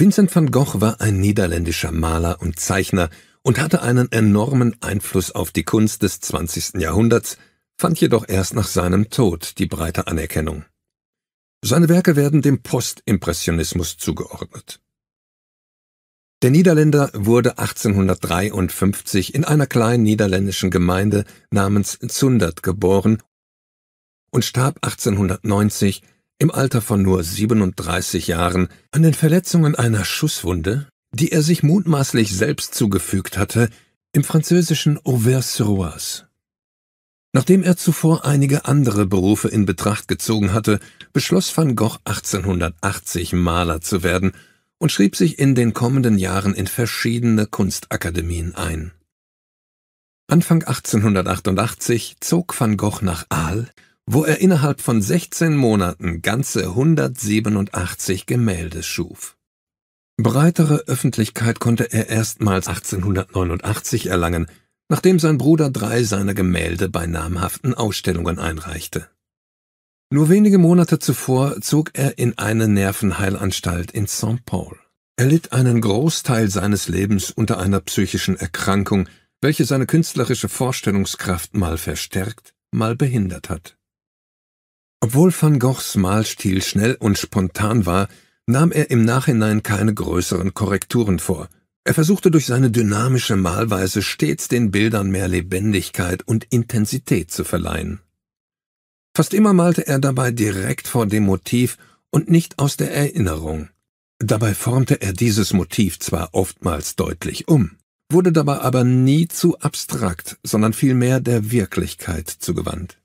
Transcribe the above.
Vincent van Gogh war ein niederländischer Maler und Zeichner und hatte einen enormen Einfluss auf die Kunst des 20. Jahrhunderts, fand jedoch erst nach seinem Tod die breite Anerkennung. Seine Werke werden dem Postimpressionismus zugeordnet. Der Niederländer wurde 1853 in einer kleinen niederländischen Gemeinde namens Zundert geboren und starb 1890 im Alter von nur 37 Jahren an den Verletzungen einer Schusswunde, die er sich mutmaßlich selbst zugefügt hatte, im französischen Auvers-sur-Oise. Nachdem er zuvor einige andere Berufe in Betracht gezogen hatte, beschloss van Gogh 1880 Maler zu werden und schrieb sich in den kommenden Jahren in verschiedene Kunstakademien ein. Anfang 1888 zog van Gogh nach Aal wo er innerhalb von 16 Monaten ganze 187 Gemälde schuf. Breitere Öffentlichkeit konnte er erstmals 1889 erlangen, nachdem sein Bruder drei seiner Gemälde bei namhaften Ausstellungen einreichte. Nur wenige Monate zuvor zog er in eine Nervenheilanstalt in St. Paul. Er litt einen Großteil seines Lebens unter einer psychischen Erkrankung, welche seine künstlerische Vorstellungskraft mal verstärkt, mal behindert hat. Obwohl van Goghs Malstil schnell und spontan war, nahm er im Nachhinein keine größeren Korrekturen vor. Er versuchte durch seine dynamische Malweise stets den Bildern mehr Lebendigkeit und Intensität zu verleihen. Fast immer malte er dabei direkt vor dem Motiv und nicht aus der Erinnerung. Dabei formte er dieses Motiv zwar oftmals deutlich um, wurde dabei aber nie zu abstrakt, sondern vielmehr der Wirklichkeit zugewandt.